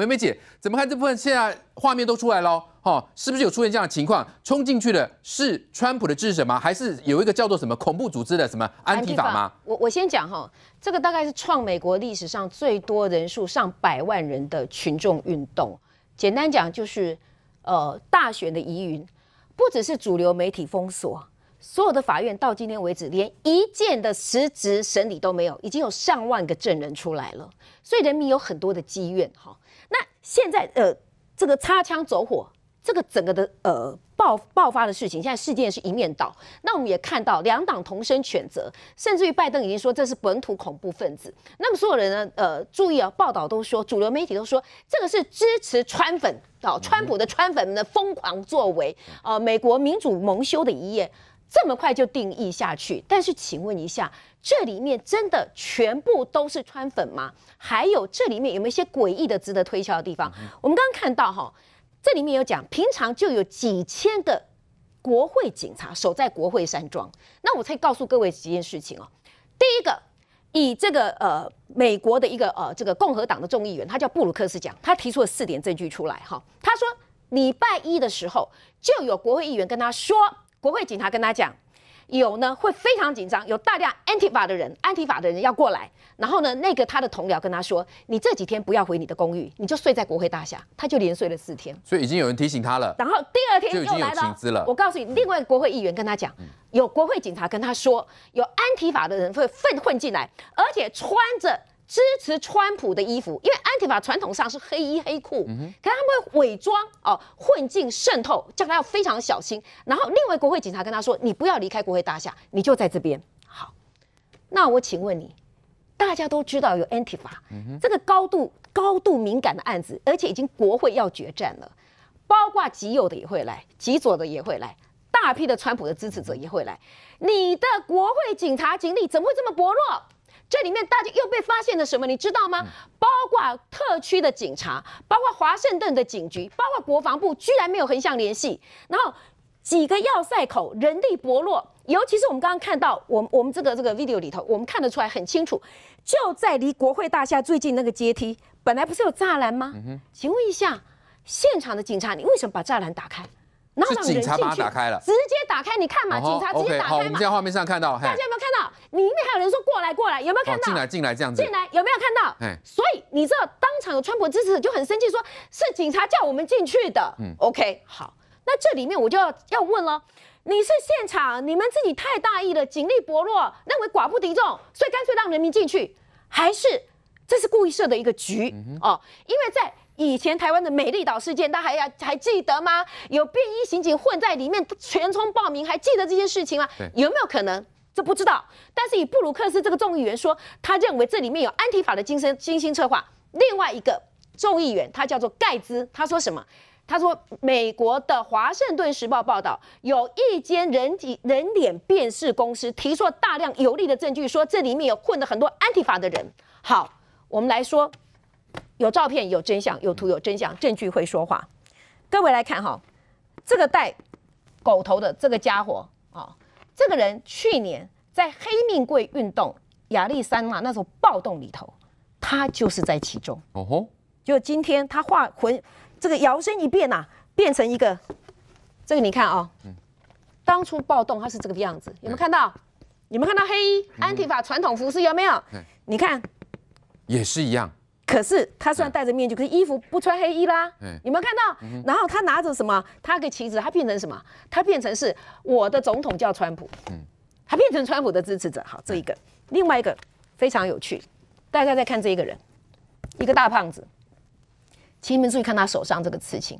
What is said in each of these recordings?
梅梅姐，怎么看这部分？现在画面都出来了，哈，是不是有出现这样的情况？冲进去的是川普的支持者吗？还是有一个叫做什么恐怖组织的什么安提法吗？我我先讲哈，这个大概是创美国历史上最多人数上百万人的群众运动。简单讲就是，呃，大选的疑云，不只是主流媒体封锁。所有的法院到今天为止，连一件的实质审理都没有，已经有上万个证人出来了，所以人民有很多的积怨哈。那现在呃，这个擦枪走火，这个整个的呃爆爆发的事情，现在事件是一面倒。那我们也看到两党同声谴责，甚至于拜登已经说这是本土恐怖分子。那么所有人呢，呃，注意啊，报道都说主流媒体都说这个是支持川粉哦，川普的川粉的疯狂作为啊，美国民主蒙羞的一页。这么快就定义下去，但是请问一下，这里面真的全部都是川粉吗？还有这里面有没有一些诡异的、值得推敲的地方？我们刚刚看到哈，这里面有讲，平常就有几千个国会警察守在国会山庄。那我再告诉各位几件事情哦。第一个，以这个呃美国的一个呃这个共和党的众议员，他叫布鲁克斯，讲他提出了四点证据出来哈。他说礼拜一的时候，就有国会议员跟他说。国会警察跟他讲，有呢会非常紧张，有大量安提法的人，安提法的人要过来。然后呢，那个他的同僚跟他说，你这几天不要回你的公寓，你就睡在国会大厦。他就连睡了四天，所以已经有人提醒他了。然后第二天又来有了。我告诉你，另外国会议员跟他讲，有国会警察跟他说，有安提法的人会混混进来，而且穿着。支持川普的衣服，因为安提法传统上是黑衣黑裤，可他们会伪装哦，混进渗透，叫他要非常小心。然后，另外国会警察跟他说：“你不要离开国会大厦，你就在这边。”好，那我请问你，大家都知道有安提法，这个高度高度敏感的案子，而且已经国会要决战了，包括极右的也会来，极左的也会来，大批的川普的支持者也会来，你的国会警察警力怎么会这么薄弱？这里面大家又被发现了什么？你知道吗？包括特区的警察，包括华盛顿的警局，包括国防部，居然没有横向联系。然后几个要塞口人力薄弱，尤其是我们刚刚看到，我们我们这个这个 video 里头，我们看得出来很清楚。就在离国会大厦最近那个阶梯，本来不是有栅栏吗？请问一下，现场的警察，你为什么把栅栏打开？然后警察把它打开了，直接打开，你看嘛，警察直接打开嘛。OK，好，我们在画面上看到，大家有没有看到？里面还有人说过来过来，有没有看到？进来进来这样子。进来有没有看到？所以你知道，当场有川普支持就很生气，说是警察叫我们进去的。嗯，OK，好。那这里面我就要要问了，你是现场你们自己太大意了，警力薄弱，认为寡不敌众，所以干脆让人民进去，还是这是故意设的一个局哦？因为在。以前台湾的美丽岛事件，大家还要还记得吗？有便衣刑警混在里面，全冲报名，还记得这件事情吗？有没有可能？这不知道。但是以布鲁克斯这个众议员说，他认为这里面有安提法的精神精心策划。另外一个众议员，他叫做盖兹，他说什么？他说美国的《华盛顿时报》报道，有一间人体人脸辨识公司提出了大量有力的证据，说这里面有混了很多安提法的人。好，我们来说。有照片，有真相，有图，有真相，证据会说话。各位来看哈，这个戴狗头的这个家伙啊，这个人去年在黑命贵运动亚历山那那时候暴动里头，他就是在其中。哦吼！就今天他化魂，这个摇身一变呐，变成一个。这个你看啊，当初暴动他是这个样子，有没有看到？你们看到黑衣安提法传统服饰有没有？你看，也是一样。可是他虽然戴着面具，可是衣服不穿黑衣啦。嗯，有没有看到？然后他拿着什么？他个旗子，他变成什么？他变成是我的总统叫川普。嗯，他变成川普的支持者。好，这一个。另外一个非常有趣，大家再看这一个人，一个大胖子，请你们注意看他手上这个刺青，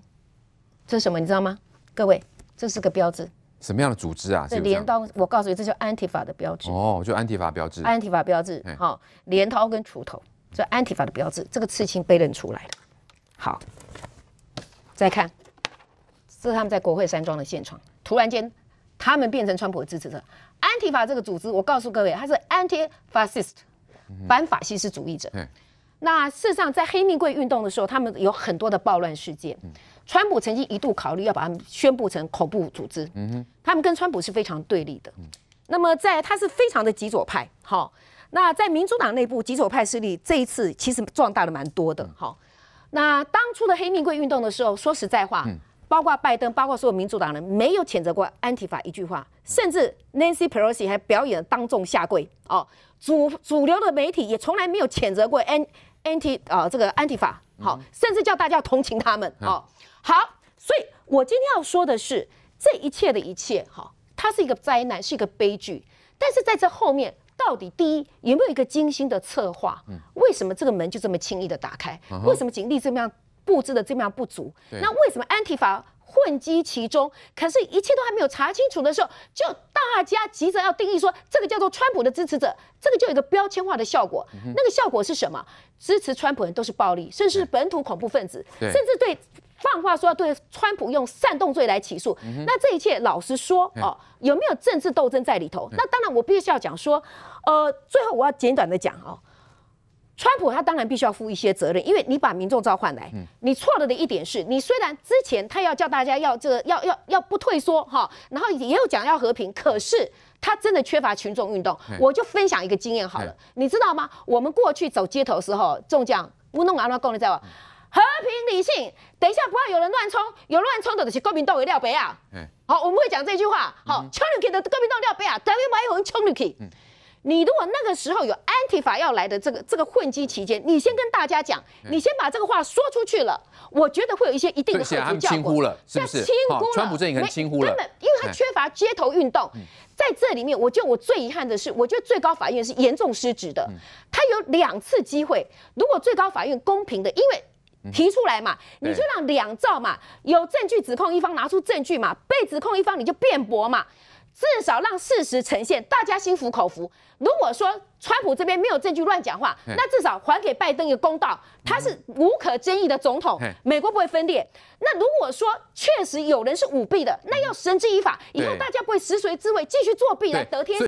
这是什么？你知道吗？各位，这是个标志。什么样的组织啊？这镰刀，我告诉你，这叫安提法的标志。哦，就安提法标志。安提法标志，好，镰刀跟锄头。这 Anti 法的标志，这个刺青被认出来了。好，再看，这是他们在国会山庄的现场。突然间，他们变成川普的支持者。Anti 法这个组织，我告诉各位，他是 Anti fascist，反法西斯主义者。那事实上，在黑命贵运动的时候，他们有很多的暴乱事件。川普曾经一度考虑要把他们宣布成恐怖组织。嗯哼。他们跟川普是非常对立的。嗯。那么，在他是非常的极左派。好。那在民主党内部，极左派势力这一次其实壮大了蛮多的。好，那当初的黑命贵运动的时候，说实在话，包括拜登，包括所有民主党人，没有谴责过 Anti 法一句话，甚至 Nancy Pelosi 还表演当众下跪。哦，主主流的媒体也从来没有谴责过安 n 提 a n t 啊这个 Anti 法。好，甚至叫大家同情他们。哦，好，所以我今天要说的是，这一切的一切，哈，它是一个灾难，是一个悲剧。但是在这后面。到底第一有没有一个精心的策划？为什么这个门就这么轻易的打开？为什么警力这么样布置的这么样不足？那为什么安提法混迹其中？可是一切都还没有查清楚的时候，就大家急着要定义说这个叫做川普的支持者，这个就有一个标签化的效果。那个效果是什么？支持川普人都是暴力，甚至是本土恐怖分子，甚至对。放话说要对川普用煽动罪来起诉，那这一切老实说哦，有没有政治斗争在里头？那当然，我必须要讲说，呃，最后我要简短的讲哦，川普他当然必须要负一些责任，因为你把民众召唤来，你错了的一点是你虽然之前他要叫大家要这个要要要不退缩哈，然后也有讲要和平，可是他真的缺乏群众运动。我就分享一个经验好了，你知道吗？我们过去走街头的时候，中讲不弄阿拉贡，的知道和平理性，等一下不要有人乱冲，有乱冲的就是国民党给廖北啊！好，我们会讲这句话。好，枪绿给的国民党尿北啊，等于没有用枪绿给。你如果那个时候有 anti 法要来的这个这个混击期间，你先跟大家讲，你先把这个话说出去了，我觉得会有一些一定的效果。显他们轻忽了，是不是？了，川普阵营很轻忽了，他们因为他缺乏街头运动，在这里面，我就我最遗憾的是，我觉得最高法院是严重失职的。他有两次机会，如果最高法院公平的，因为。提出来嘛，你就让两造嘛有证据指控一方拿出证据嘛，被指控一方你就辩驳嘛，至少让事实呈现，大家心服口服。如果说川普这边没有证据乱讲话，那至少还给拜登一个公道，他是无可争议的总统，美国不会分裂。那如果说确实有人是舞弊的，那要绳之以法，以后大家不会食髓知味，继续作弊来得天。